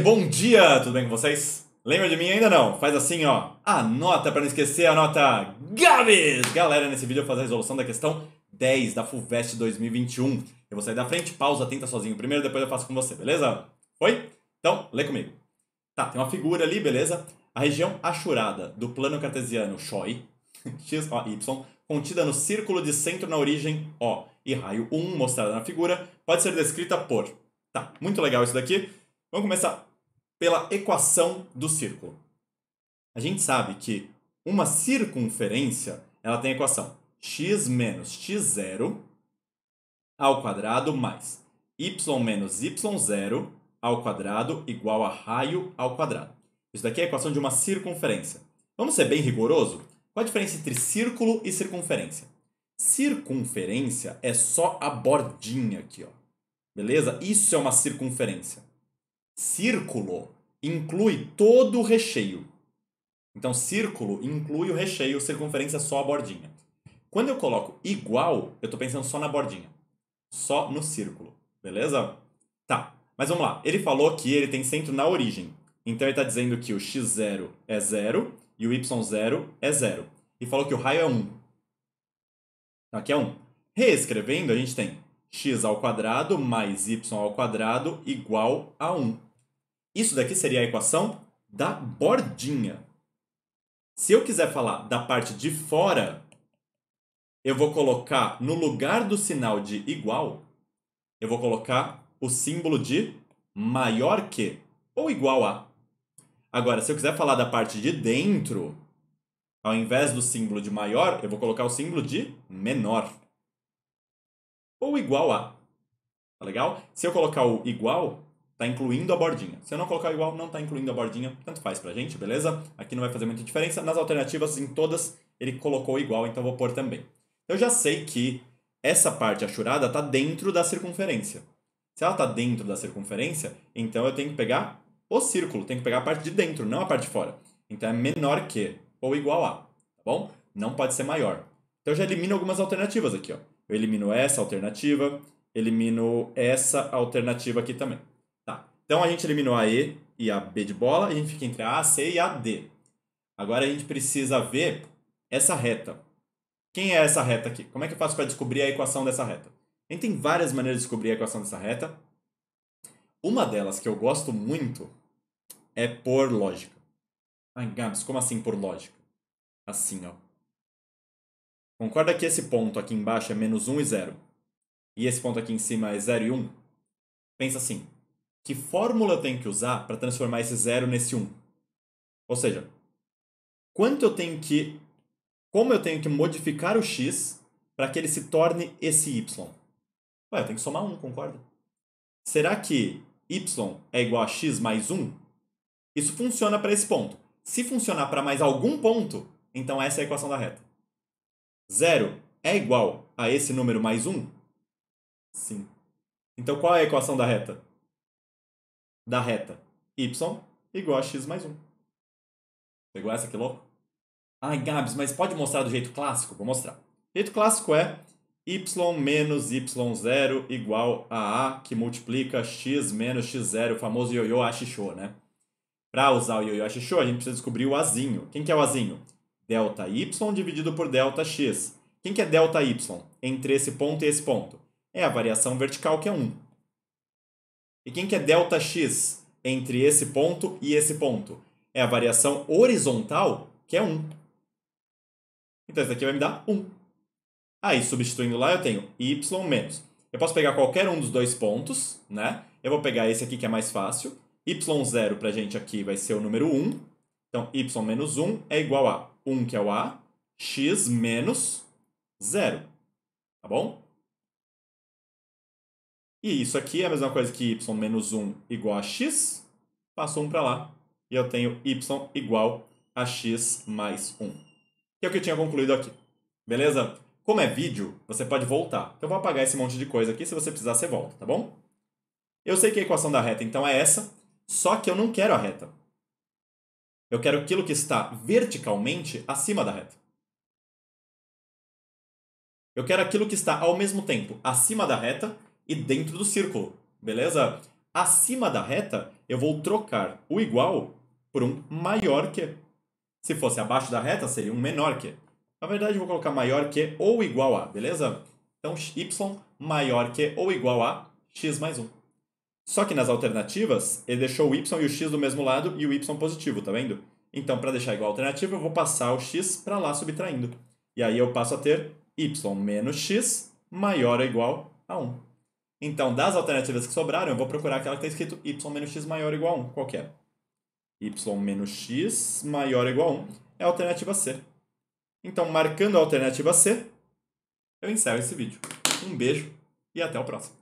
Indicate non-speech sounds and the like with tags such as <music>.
bom dia, tudo bem com vocês? Lembra de mim ainda não? Faz assim, ó, anota para não esquecer, anota Gabs! Galera, nesse vídeo eu vou fazer a resolução da questão 10 da FUVEST 2021. Eu vou sair da frente, pausa, tenta sozinho primeiro, depois eu faço com você, beleza? Foi? Então, lê comigo. Tá, tem uma figura ali, beleza? A região achurada do plano cartesiano Choi, <laughs> x, o, y, contida no círculo de centro na origem O e raio 1 mostrada na figura, pode ser descrita por... Tá, muito legal isso daqui. Vamos começar pela equação do círculo. A gente sabe que uma circunferência ela tem a equação x menos x0 ao quadrado mais y menos y0 ao quadrado igual a raio ao quadrado. Isso daqui é a equação de uma circunferência. Vamos ser bem rigoroso? Qual a diferença entre círculo e circunferência? Circunferência é só a bordinha aqui, ó. Beleza? Isso é uma circunferência. Círculo inclui todo o recheio. Então, círculo inclui o recheio, circunferência só a bordinha. Quando eu coloco igual, eu estou pensando só na bordinha. Só no círculo. Beleza? Tá. Mas vamos lá. Ele falou que ele tem centro na origem. Então ele está dizendo que o x0 é zero e o y0 é zero. E falou que o raio é 1. Então, aqui é 1. Reescrevendo, a gente tem x ao quadrado mais y ao quadrado igual a 1. Isso daqui seria a equação da bordinha. Se eu quiser falar da parte de fora, eu vou colocar no lugar do sinal de igual, eu vou colocar o símbolo de maior que ou igual a. Agora, se eu quiser falar da parte de dentro, ao invés do símbolo de maior, eu vou colocar o símbolo de menor. Ou igual a. Tá legal? Se eu colocar o igual, tá incluindo a bordinha. Se eu não colocar igual, não tá incluindo a bordinha, tanto faz pra gente, beleza? Aqui não vai fazer muita diferença. Nas alternativas, em todas, ele colocou igual, então vou pôr também. Eu já sei que essa parte achurada tá dentro da circunferência. Se ela tá dentro da circunferência, então eu tenho que pegar o círculo, tenho que pegar a parte de dentro, não a parte de fora. Então é menor que ou igual a, tá bom? Não pode ser maior. Então eu já elimino algumas alternativas aqui, ó. Eu elimino essa alternativa, elimino essa alternativa aqui também. Então a gente eliminou a E e a B de bola, e a gente fica entre a A, C e a D. Agora a gente precisa ver essa reta. Quem é essa reta aqui? Como é que eu faço para descobrir a equação dessa reta? A gente tem várias maneiras de descobrir a equação dessa reta. Uma delas que eu gosto muito é por lógica. Ai, Gabs, como assim por lógica? Assim, ó. Concorda que esse ponto aqui embaixo é menos 1 e 0? E esse ponto aqui em cima é 0 e 1? Pensa assim que fórmula eu tenho que usar para transformar esse zero nesse 1. Um? Ou seja, quanto eu tenho que. Como eu tenho que modificar o x para que ele se torne esse y? Ué, eu tenho que somar 1, um, concorda? Será que y é igual a x mais 1? Isso funciona para esse ponto. Se funcionar para mais algum ponto, então essa é a equação da reta. Zero é igual a esse número mais 1? Sim. Então qual é a equação da reta? da reta y igual a x mais 1. Pegou essa, que louco? Ai, Gabs, mas pode mostrar do jeito clássico? Vou mostrar. O jeito clássico é y menos y0 igual a a que multiplica x menos x0, o famoso ioiô axixô, né? Para usar o ioiô axixô, a gente precisa descobrir o azinho. Quem que é o azinho? Delta y dividido por delta x. Quem que é delta y entre esse ponto e esse ponto? É a variação vertical que é 1. E quem que é delta x entre esse ponto e esse ponto? É a variação horizontal, que é 1. Então, isso daqui vai me dar 1. Aí, substituindo lá, eu tenho y menos. Eu posso pegar qualquer um dos dois pontos, né? Eu vou pegar esse aqui que é mais fácil. y0 para a gente aqui vai ser o número 1. Então, y menos 1 é igual a 1, que é o a, x menos 0. Tá bom? E isso aqui é a mesma coisa que y menos 1 igual a x. Passo 1 para lá e eu tenho y igual a x mais 1. Que é o que eu tinha concluído aqui. Beleza? Como é vídeo, você pode voltar. Então, eu vou apagar esse monte de coisa aqui. Se você precisar, você volta, tá bom? Eu sei que a equação da reta, então, é essa. Só que eu não quero a reta. Eu quero aquilo que está verticalmente acima da reta. Eu quero aquilo que está ao mesmo tempo acima da reta e dentro do círculo, beleza? Acima da reta, eu vou trocar o igual por um maior que. Se fosse abaixo da reta, seria um menor que. Na verdade, eu vou colocar maior que ou igual a, beleza? Então, y maior que ou igual a x mais 1. Só que nas alternativas, ele deixou o y e o x do mesmo lado e o y positivo, tá vendo? Então, para deixar igual a alternativa, eu vou passar o x para lá subtraindo. E aí eu passo a ter y menos x maior ou igual a 1. Então, das alternativas que sobraram, eu vou procurar aquela que está escrito y menos x maior ou igual a 1. Qual é? y menos x maior ou igual a 1 é a alternativa C. Então, marcando a alternativa C, eu encerro esse vídeo. Um beijo e até o próximo.